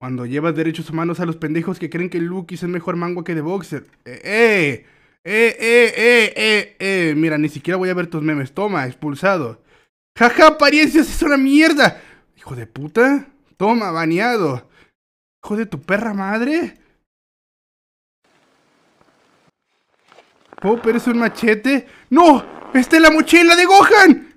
Cuando llevas derechos humanos a los pendejos que creen que Luke es mejor mango que de Boxer. ¡Eh, eh! ¡Eh, eh, eh, eh, eh! Mira, ni siquiera voy a ver tus memes. Toma, expulsado. ¡Jaja, ja, apariencias! ¡Es una mierda! ¡Hijo de puta! Toma, baneado. ¡Hijo de tu perra madre! Popper es un machete. ¡No! ¡Está en la mochila de Gohan!